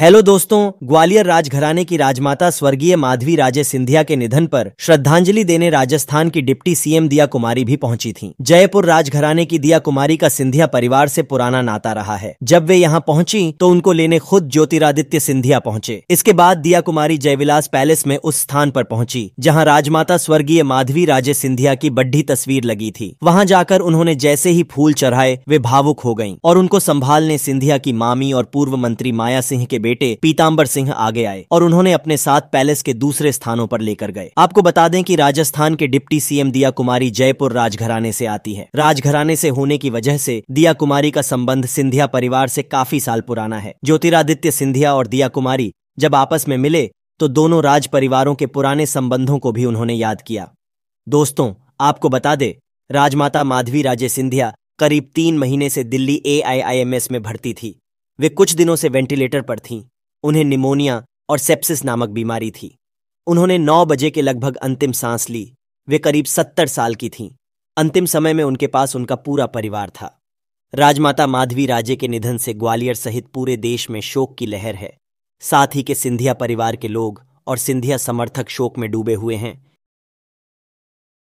Hello दोस्तों ग्वालियर राजघराने की राजमाता स्वर्गीय माधवी राजे सिंधिया के निधन पर श्रद्धांजलि देने राजस्थान की डिप्टी सीएम दिया कुमारी भी पहुंची थीं। जयपुर राजघराने की दिया कुमारी का सिंधिया परिवार से पुराना नाता रहा है जब वे यहां पहुंची तो उनको लेने खुद ज्योतिरादित्य सिंधिया पहुंचे इसके बाद दिया कुमारी जयविलास पैलेस में उस स्थान पर पहुंची जहाँ राजमाता स्वर्गीय माधवी राजे सिंधिया की बड्ढी तस्वीर लगी थी वहाँ जाकर उन्होंने जैसे ही फूल चढ़ाए वे भावुक हो गयी और उनको संभालने सिंधिया की मामी और पूर्व मंत्री माया सिंह के बेटे पीताम्बर सिंह आगे आए और उन्होंने अपने साथ पैलेस के दूसरे स्थानों पर लेकर गए आपको बता दें कि राजस्थान के डिप्टी सीएम दिया कुमारी जयपुर राजघराने से आती है राजघराने से होने की वजह से दिया कुमारी का संबंध सिंधिया परिवार से काफी साल पुराना है ज्योतिरादित्य सिंधिया और दिया कुमारी जब आपस में मिले तो दोनों राज परिवारों के पुराने संबंधों को भी उन्होंने याद किया दोस्तों आपको बता दे राजमाता माधवी राजे सिंधिया करीब तीन महीने से दिल्ली एआईआईएमएस में भर्ती थी वे कुछ दिनों से वेंटिलेटर पर थीं उन्हें निमोनिया और सेप्सिस नामक बीमारी थी उन्होंने नौ बजे के लगभग अंतिम सांस ली वे करीब सत्तर साल की थीं अंतिम समय में उनके पास उनका पूरा परिवार था राजमाता माधवी राजे के निधन से ग्वालियर सहित पूरे देश में शोक की लहर है साथ ही के सिंधिया परिवार के लोग और सिंधिया समर्थक शोक में डूबे हुए हैं